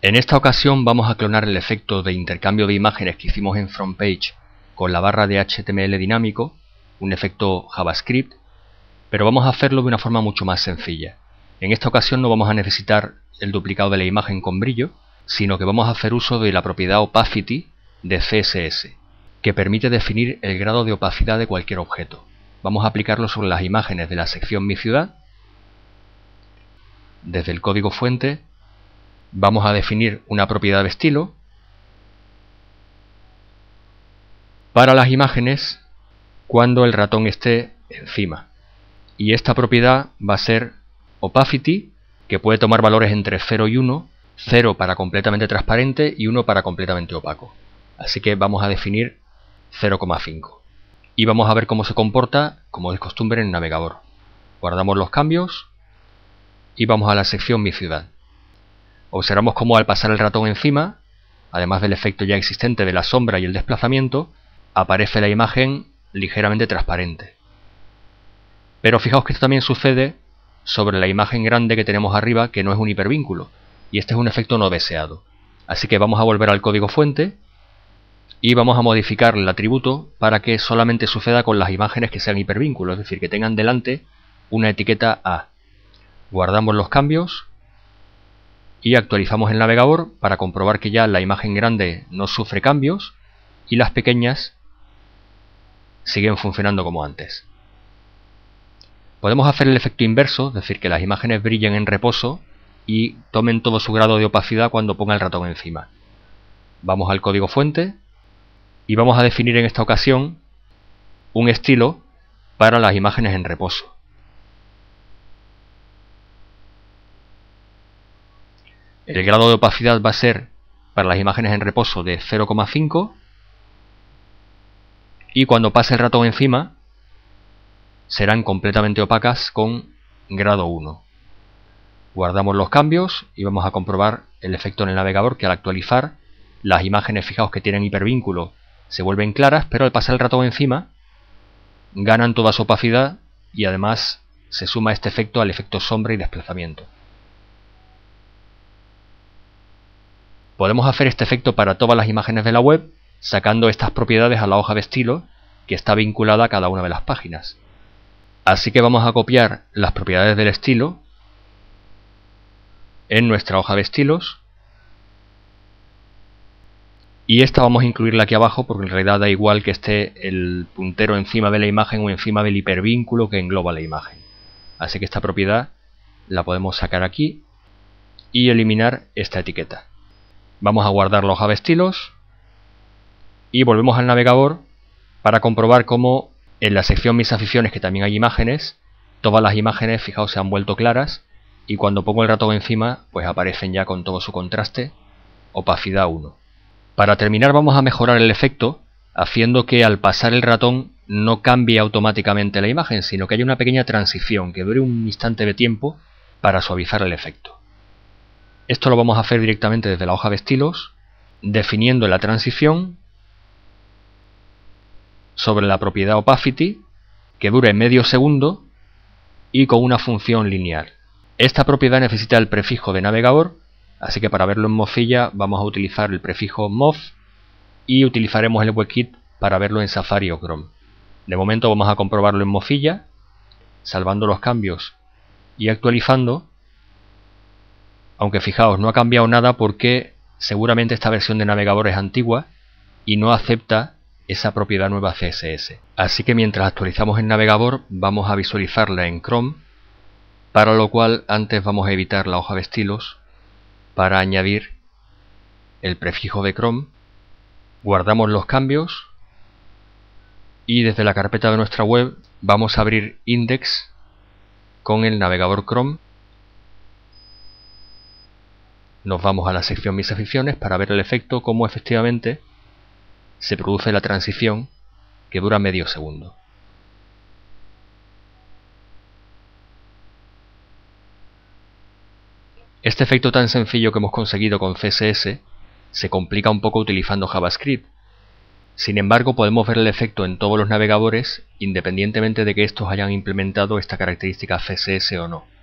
En esta ocasión vamos a clonar el efecto de intercambio de imágenes que hicimos en FrontPage con la barra de HTML dinámico, un efecto JavaScript, pero vamos a hacerlo de una forma mucho más sencilla. En esta ocasión no vamos a necesitar el duplicado de la imagen con brillo, sino que vamos a hacer uso de la propiedad opacity de CSS, que permite definir el grado de opacidad de cualquier objeto. Vamos a aplicarlo sobre las imágenes de la sección Mi ciudad, desde el código fuente vamos a definir una propiedad de estilo. Para las imágenes, cuando el ratón esté encima. Y esta propiedad va a ser opacity, que puede tomar valores entre 0 y 1, 0 para completamente transparente y 1 para completamente opaco. Así que vamos a definir 0,5. Y vamos a ver cómo se comporta, como es costumbre, en el navegador. Guardamos los cambios y vamos a la sección Mi ciudad. Observamos cómo al pasar el ratón encima, además del efecto ya existente de la sombra y el desplazamiento, aparece la imagen ligeramente transparente. Pero fijaos que esto también sucede sobre la imagen grande que tenemos arriba, que no es un hipervínculo, y este es un efecto no deseado. Así que vamos a volver al código fuente y vamos a modificar el atributo para que solamente suceda con las imágenes que sean hipervínculos, es decir, que tengan delante una etiqueta A. Guardamos los cambios y actualizamos el navegador para comprobar que ya la imagen grande no sufre cambios y las pequeñas siguen funcionando como antes. Podemos hacer el efecto inverso, es decir, que las imágenes brillen en reposo y tomen todo su grado de opacidad cuando ponga el ratón encima. Vamos al código fuente y vamos a definir en esta ocasión un estilo para las imágenes en reposo. El grado de opacidad va a ser para las imágenes en reposo de 0,5 y cuando pase el ratón encima serán completamente opacas con grado 1. Guardamos los cambios y vamos a comprobar el efecto en el navegador que al actualizar las imágenes fijaos que tienen hipervínculo se vuelven claras pero al pasar el ratón encima ganan toda su opacidad y además se suma este efecto al efecto sombra y desplazamiento. Podemos hacer este efecto para todas las imágenes de la web sacando estas propiedades a la hoja de estilo que está vinculada a cada una de las páginas. Así que vamos a copiar las propiedades del estilo en nuestra hoja de estilos y esta vamos a incluirla aquí abajo porque en realidad da igual que esté el puntero encima de la imagen o encima del hipervínculo que engloba la imagen. Así que esta propiedad la podemos sacar aquí y eliminar esta etiqueta. Vamos a guardar los avestilos y volvemos al navegador para comprobar cómo en la sección Mis aficiones, que también hay imágenes, todas las imágenes, fijaos, se han vuelto claras y cuando pongo el ratón encima, pues aparecen ya con todo su contraste, opacidad 1. Para terminar vamos a mejorar el efecto, haciendo que al pasar el ratón no cambie automáticamente la imagen, sino que haya una pequeña transición que dure un instante de tiempo para suavizar el efecto. Esto lo vamos a hacer directamente desde la hoja de estilos, definiendo la transición sobre la propiedad opacity, que dure medio segundo y con una función lineal. Esta propiedad necesita el prefijo de navegador, así que para verlo en Mozilla vamos a utilizar el prefijo MOF y utilizaremos el WebKit para verlo en Safari o Chrome. De momento vamos a comprobarlo en Mozilla, salvando los cambios y actualizando aunque fijaos, no ha cambiado nada porque seguramente esta versión de navegador es antigua y no acepta esa propiedad nueva CSS. Así que mientras actualizamos el navegador vamos a visualizarla en Chrome, para lo cual antes vamos a evitar la hoja de estilos para añadir el prefijo de Chrome, guardamos los cambios y desde la carpeta de nuestra web vamos a abrir index con el navegador Chrome nos vamos a la sección Mis aficiones para ver el efecto, cómo efectivamente se produce la transición que dura medio segundo. Este efecto tan sencillo que hemos conseguido con CSS se complica un poco utilizando JavaScript. Sin embargo, podemos ver el efecto en todos los navegadores independientemente de que estos hayan implementado esta característica CSS o no.